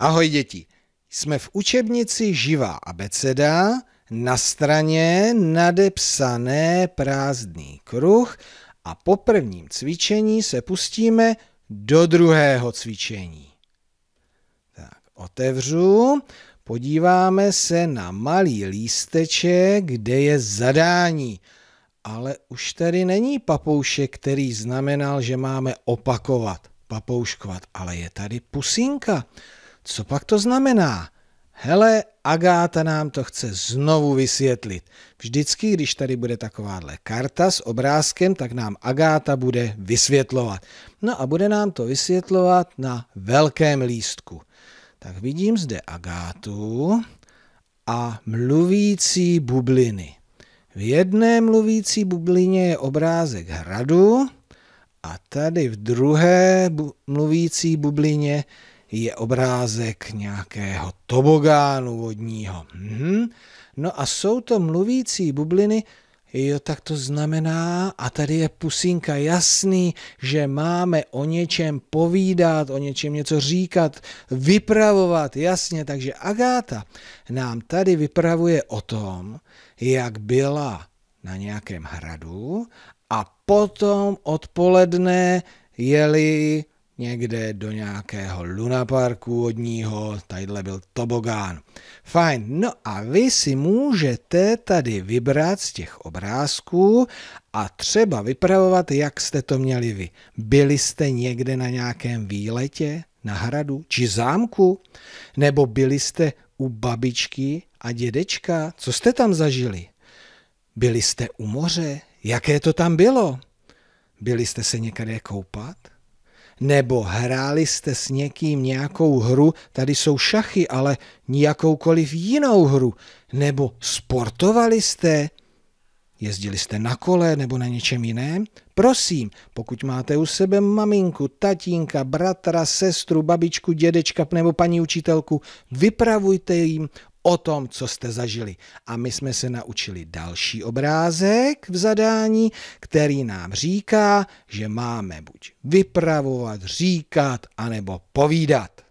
Ahoj děti, jsme v učebnici Živá abeceda na straně nadepsané prázdný kruh a po prvním cvičení se pustíme do druhého cvičení. Tak, otevřu, podíváme se na malý lísteček, kde je zadání. Ale už tady není papoušek, který znamenal, že máme opakovat, papouškovat, ale je tady pusinka. Co pak to znamená? Hele, Agáta nám to chce znovu vysvětlit. Vždycky, když tady bude takováhle karta s obrázkem, tak nám Agáta bude vysvětlovat. No a bude nám to vysvětlovat na velkém lístku. Tak vidím zde Agátu a mluvící bubliny. V jedné mluvící bublině je obrázek hradu a tady v druhé bu mluvící bublině je obrázek nějakého tobogánu vodního. Hmm. No a jsou to mluvící bubliny, Jo, tak to znamená, a tady je pusinka jasný, že máme o něčem povídat, o něčem něco říkat, vypravovat, jasně. Takže Agáta nám tady vypravuje o tom, jak byla na nějakém hradu a potom odpoledne jeli někde do nějakého lunaparku odního, tadyhle byl tobogán. Fajn, no a vy si můžete tady vybrat z těch obrázků a třeba vypravovat, jak jste to měli vy. Byli jste někde na nějakém výletě, na hradu či zámku? Nebo byli jste u babičky a dědečka? Co jste tam zažili? Byli jste u moře? Jaké to tam bylo? Byli jste se někde koupat? Nebo hráli jste s někým nějakou hru, tady jsou šachy, ale nějakoukoliv jinou hru. Nebo sportovali jste, jezdili jste na kole nebo na něčem jiném. Prosím, pokud máte u sebe maminku, tatínka, bratra, sestru, babičku, dědečka nebo paní učitelku, vypravujte jim o tom, co jste zažili. A my jsme se naučili další obrázek v zadání, který nám říká, že máme buď vypravovat, říkat anebo povídat.